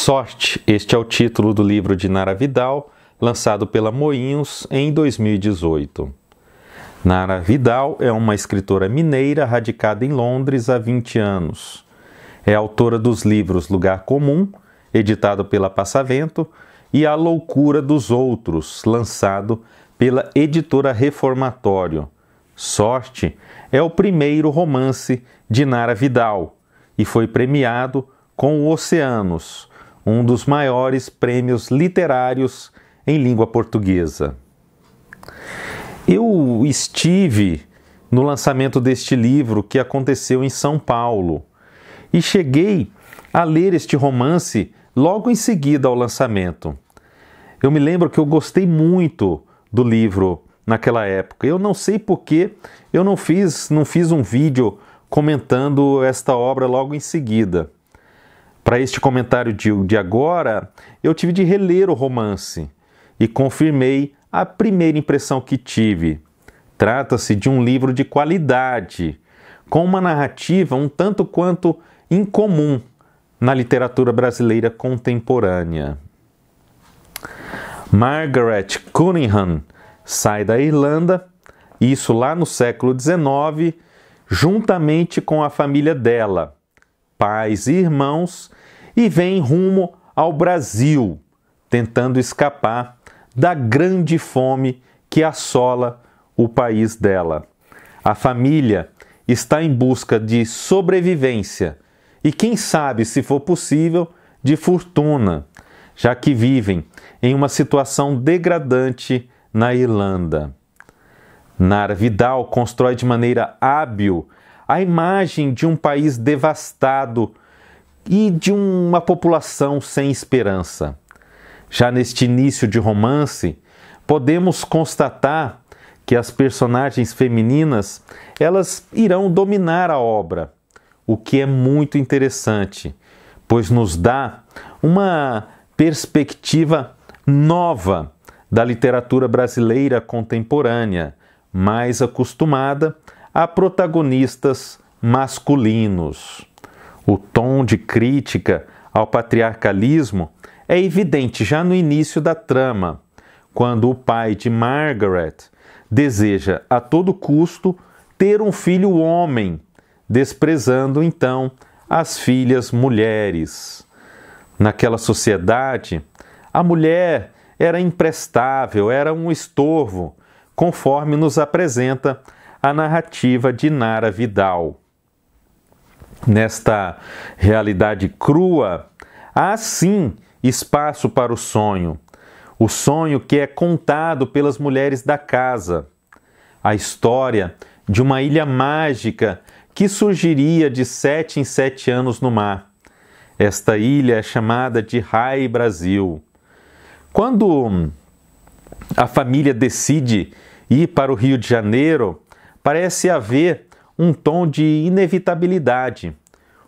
Sorte, este é o título do livro de Nara Vidal, lançado pela Moinhos em 2018. Nara Vidal é uma escritora mineira radicada em Londres há 20 anos. É autora dos livros Lugar Comum, editado pela Passavento, e A Loucura dos Outros, lançado pela editora Reformatório. Sorte é o primeiro romance de Nara Vidal e foi premiado com Oceanos, um dos maiores prêmios literários em língua portuguesa. Eu estive no lançamento deste livro que aconteceu em São Paulo e cheguei a ler este romance logo em seguida ao lançamento. Eu me lembro que eu gostei muito do livro naquela época. Eu não sei por que eu não fiz, não fiz um vídeo comentando esta obra logo em seguida. Para este comentário de, de agora, eu tive de reler o romance e confirmei a primeira impressão que tive. Trata-se de um livro de qualidade, com uma narrativa um tanto quanto incomum na literatura brasileira contemporânea. Margaret Cunningham sai da Irlanda, isso lá no século XIX, juntamente com a família dela, pais e irmãos e vem rumo ao Brasil, tentando escapar da grande fome que assola o país dela. A família está em busca de sobrevivência e, quem sabe, se for possível, de fortuna, já que vivem em uma situação degradante na Irlanda. Nara Vidal constrói de maneira hábil a imagem de um país devastado e de uma população sem esperança. Já neste início de romance, podemos constatar que as personagens femininas elas irão dominar a obra, o que é muito interessante, pois nos dá uma perspectiva nova da literatura brasileira contemporânea, mais acostumada a protagonistas masculinos. O tom de crítica ao patriarcalismo é evidente já no início da trama, quando o pai de Margaret deseja a todo custo ter um filho homem, desprezando então as filhas mulheres. Naquela sociedade, a mulher era imprestável, era um estorvo, conforme nos apresenta a narrativa de Nara Vidal. Nesta realidade crua, há sim espaço para o sonho. O sonho que é contado pelas mulheres da casa. A história de uma ilha mágica que surgiria de sete em sete anos no mar. Esta ilha é chamada de Rai Brasil. Quando a família decide ir para o Rio de Janeiro, parece haver um tom de inevitabilidade.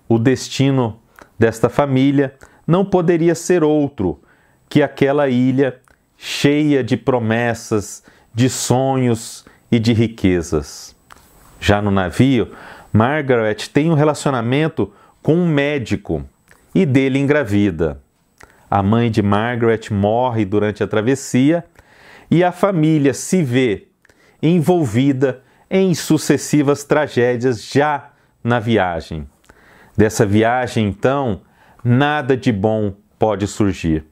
O destino desta família não poderia ser outro que aquela ilha cheia de promessas, de sonhos e de riquezas. Já no navio, Margaret tem um relacionamento com um médico e dele engravida. A mãe de Margaret morre durante a travessia e a família se vê envolvida em sucessivas tragédias já na viagem. Dessa viagem, então, nada de bom pode surgir.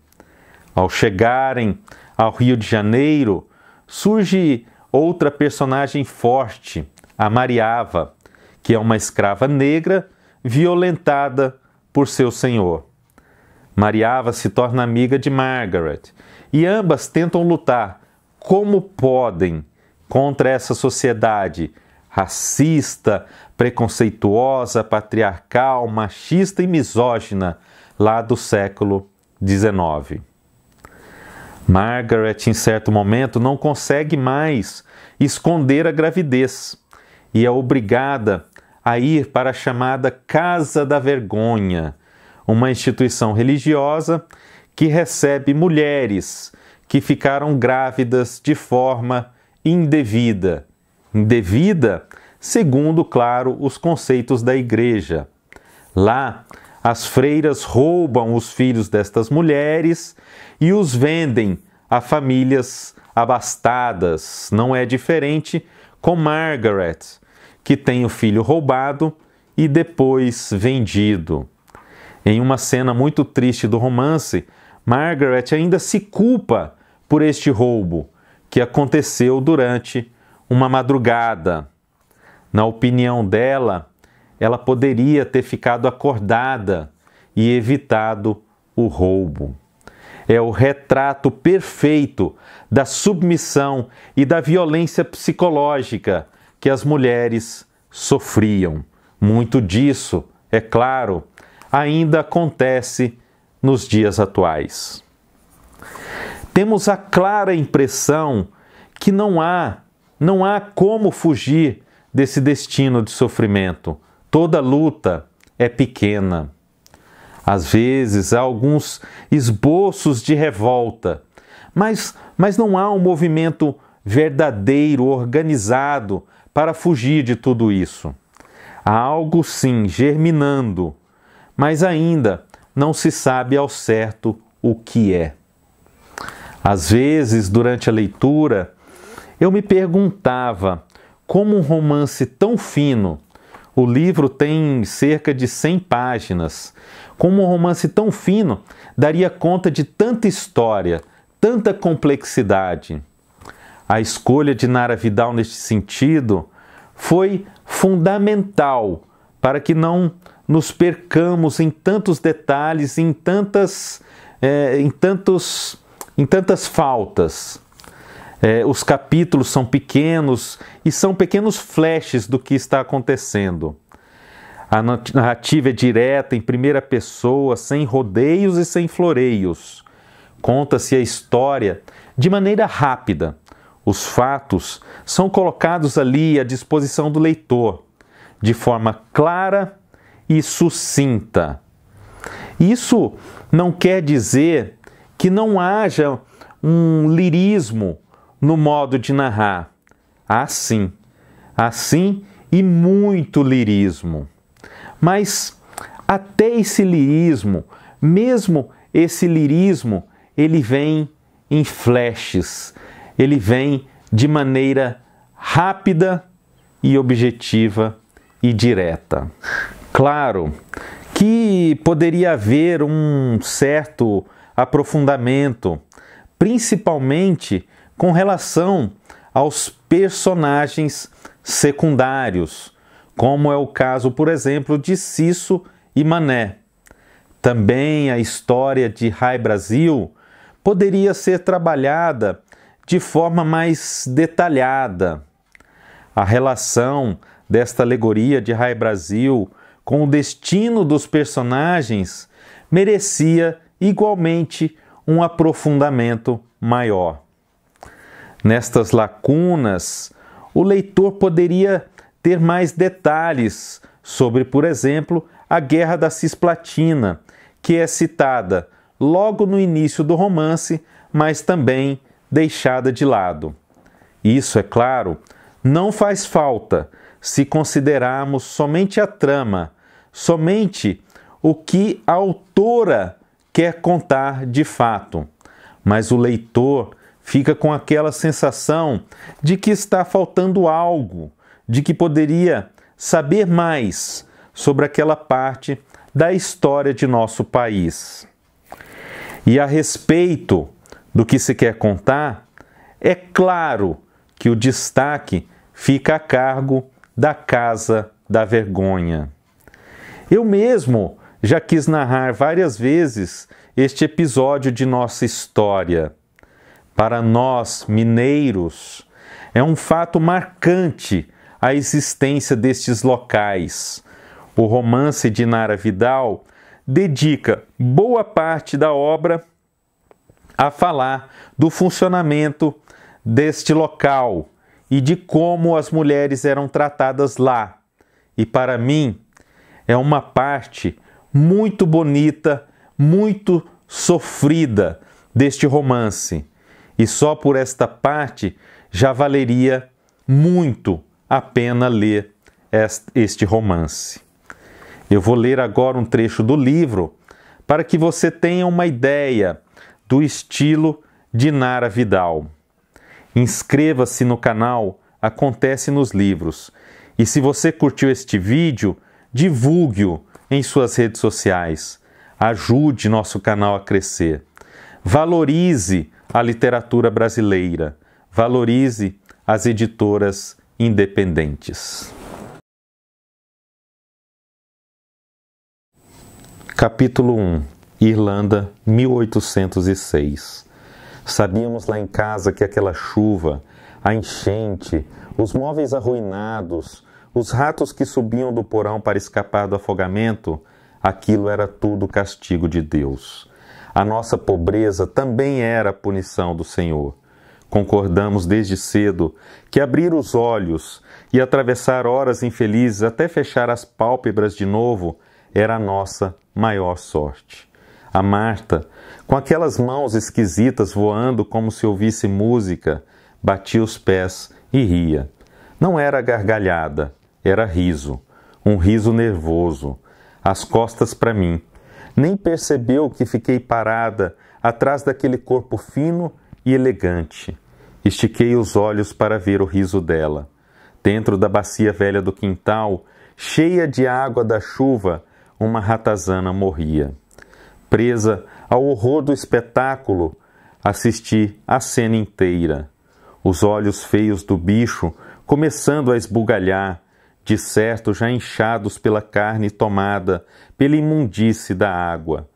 Ao chegarem ao Rio de Janeiro, surge outra personagem forte, a Mariava, que é uma escrava negra violentada por seu senhor. Mariava se torna amiga de Margaret e ambas tentam lutar como podem contra essa sociedade racista, preconceituosa, patriarcal, machista e misógina lá do século XIX. Margaret, em certo momento, não consegue mais esconder a gravidez e é obrigada a ir para a chamada Casa da Vergonha, uma instituição religiosa que recebe mulheres que ficaram grávidas de forma indevida. Indevida, segundo, claro, os conceitos da igreja. Lá, as freiras roubam os filhos destas mulheres e os vendem a famílias abastadas. Não é diferente com Margaret, que tem o filho roubado e depois vendido. Em uma cena muito triste do romance, Margaret ainda se culpa por este roubo que aconteceu durante uma madrugada. Na opinião dela, ela poderia ter ficado acordada e evitado o roubo. É o retrato perfeito da submissão e da violência psicológica que as mulheres sofriam. Muito disso, é claro, ainda acontece nos dias atuais temos a clara impressão que não há, não há como fugir desse destino de sofrimento. Toda luta é pequena. Às vezes há alguns esboços de revolta, mas, mas não há um movimento verdadeiro, organizado para fugir de tudo isso. Há algo sim germinando, mas ainda não se sabe ao certo o que é. Às vezes, durante a leitura, eu me perguntava como um romance tão fino, o livro tem cerca de 100 páginas, como um romance tão fino daria conta de tanta história, tanta complexidade. A escolha de Nara Vidal neste sentido foi fundamental para que não nos percamos em tantos detalhes, em tantas, eh, em tantos em tantas faltas. É, os capítulos são pequenos e são pequenos flashes do que está acontecendo. A narrativa é direta, em primeira pessoa, sem rodeios e sem floreios. Conta-se a história de maneira rápida. Os fatos são colocados ali à disposição do leitor, de forma clara e sucinta. Isso não quer dizer que não haja um lirismo no modo de narrar. assim, sim, e muito lirismo. Mas até esse lirismo, mesmo esse lirismo, ele vem em flashes, ele vem de maneira rápida e objetiva e direta. Claro que poderia haver um certo aprofundamento, principalmente com relação aos personagens secundários, como é o caso, por exemplo, de Cisso e Mané. Também a história de Rai Brasil poderia ser trabalhada de forma mais detalhada. A relação desta alegoria de Rai Brasil com o destino dos personagens merecia igualmente um aprofundamento maior. Nestas lacunas, o leitor poderia ter mais detalhes sobre, por exemplo, a Guerra da Cisplatina, que é citada logo no início do romance, mas também deixada de lado. Isso, é claro, não faz falta se considerarmos somente a trama, somente o que a autora quer contar de fato, mas o leitor fica com aquela sensação de que está faltando algo, de que poderia saber mais sobre aquela parte da história de nosso país. E a respeito do que se quer contar, é claro que o destaque fica a cargo da Casa da Vergonha. Eu mesmo já quis narrar várias vezes este episódio de nossa história. Para nós, mineiros, é um fato marcante a existência destes locais. O romance de Nara Vidal dedica boa parte da obra a falar do funcionamento deste local e de como as mulheres eram tratadas lá. E para mim, é uma parte muito bonita, muito sofrida deste romance. E só por esta parte já valeria muito a pena ler este romance. Eu vou ler agora um trecho do livro para que você tenha uma ideia do estilo de Nara Vidal. Inscreva-se no canal Acontece nos Livros. E se você curtiu este vídeo, divulgue-o em suas redes sociais. Ajude nosso canal a crescer. Valorize a literatura brasileira. Valorize as editoras independentes. Capítulo 1 Irlanda, 1806 Sabíamos lá em casa que aquela chuva, a enchente, os móveis arruinados, os ratos que subiam do porão para escapar do afogamento, aquilo era tudo castigo de Deus. A nossa pobreza também era punição do Senhor. Concordamos desde cedo que abrir os olhos e atravessar horas infelizes até fechar as pálpebras de novo era a nossa maior sorte. A Marta, com aquelas mãos esquisitas voando como se ouvisse música, batia os pés e ria. Não era gargalhada, era riso, um riso nervoso, as costas para mim. Nem percebeu que fiquei parada atrás daquele corpo fino e elegante. Estiquei os olhos para ver o riso dela. Dentro da bacia velha do quintal, cheia de água da chuva, uma ratazana morria. Presa ao horror do espetáculo, assisti a cena inteira. Os olhos feios do bicho começando a esbugalhar, de certo já inchados pela carne tomada, pela imundície da água.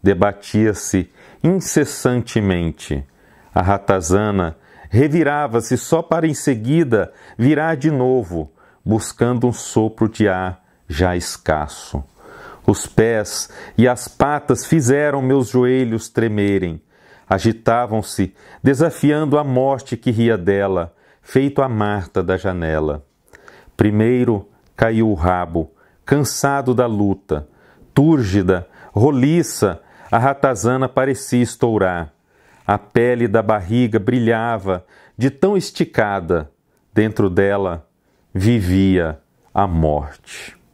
Debatia-se incessantemente. A ratazana revirava-se só para em seguida virar de novo, buscando um sopro de ar já escasso. Os pés e as patas fizeram meus joelhos tremerem. Agitavam-se, desafiando a morte que ria dela, feito a Marta da janela. Primeiro caiu o rabo, cansado da luta. Túrgida, roliça, a ratazana parecia estourar. A pele da barriga brilhava de tão esticada. Dentro dela vivia a morte.